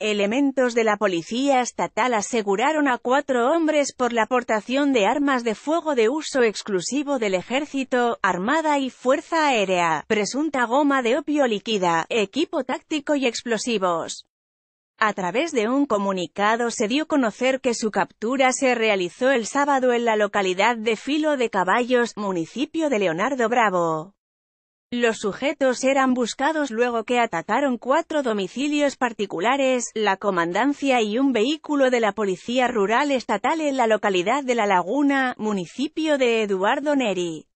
Elementos de la policía estatal aseguraron a cuatro hombres por la portación de armas de fuego de uso exclusivo del ejército, armada y fuerza aérea, presunta goma de opio líquida, equipo táctico y explosivos. A través de un comunicado se dio conocer que su captura se realizó el sábado en la localidad de Filo de Caballos, municipio de Leonardo Bravo. Los sujetos eran buscados luego que atacaron cuatro domicilios particulares, la comandancia y un vehículo de la Policía Rural Estatal en la localidad de La Laguna, municipio de Eduardo Neri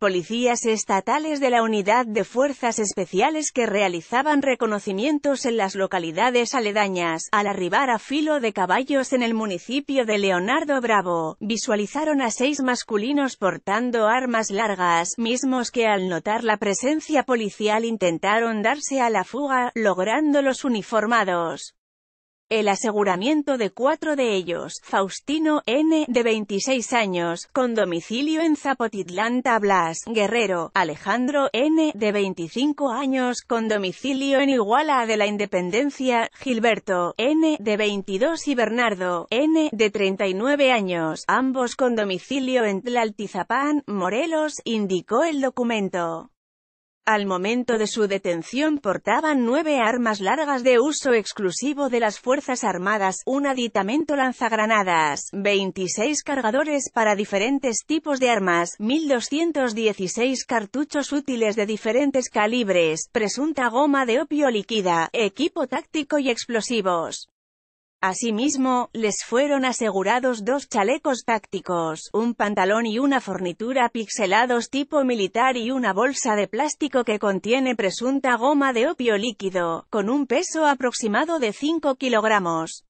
policías estatales de la Unidad de Fuerzas Especiales que realizaban reconocimientos en las localidades aledañas, al arribar a filo de caballos en el municipio de Leonardo Bravo, visualizaron a seis masculinos portando armas largas, mismos que al notar la presencia policial intentaron darse a la fuga, logrando los uniformados el aseguramiento de cuatro de ellos, Faustino N., de 26 años, con domicilio en Zapotitlán Tablas, Guerrero, Alejandro N., de 25 años, con domicilio en Iguala de la Independencia, Gilberto N., de 22 y Bernardo N., de 39 años, ambos con domicilio en Tlaltizapán, Morelos, indicó el documento. Al momento de su detención portaban nueve armas largas de uso exclusivo de las Fuerzas Armadas, un aditamento lanzagranadas, 26 cargadores para diferentes tipos de armas, 1.216 cartuchos útiles de diferentes calibres, presunta goma de opio líquida, equipo táctico y explosivos. Asimismo, les fueron asegurados dos chalecos tácticos, un pantalón y una fornitura pixelados tipo militar y una bolsa de plástico que contiene presunta goma de opio líquido, con un peso aproximado de 5 kilogramos.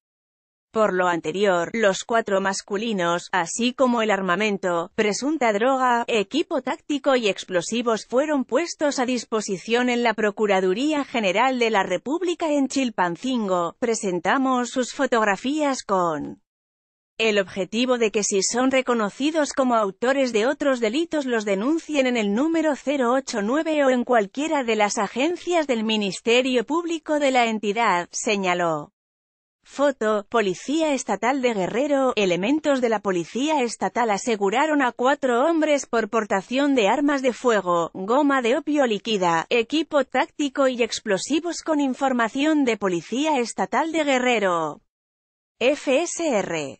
Por lo anterior, los cuatro masculinos, así como el armamento, presunta droga, equipo táctico y explosivos fueron puestos a disposición en la Procuraduría General de la República en Chilpancingo. Presentamos sus fotografías con el objetivo de que si son reconocidos como autores de otros delitos los denuncien en el número 089 o en cualquiera de las agencias del Ministerio Público de la entidad, señaló. Foto, Policía Estatal de Guerrero, elementos de la Policía Estatal aseguraron a cuatro hombres por portación de armas de fuego, goma de opio líquida, equipo táctico y explosivos con información de Policía Estatal de Guerrero. FSR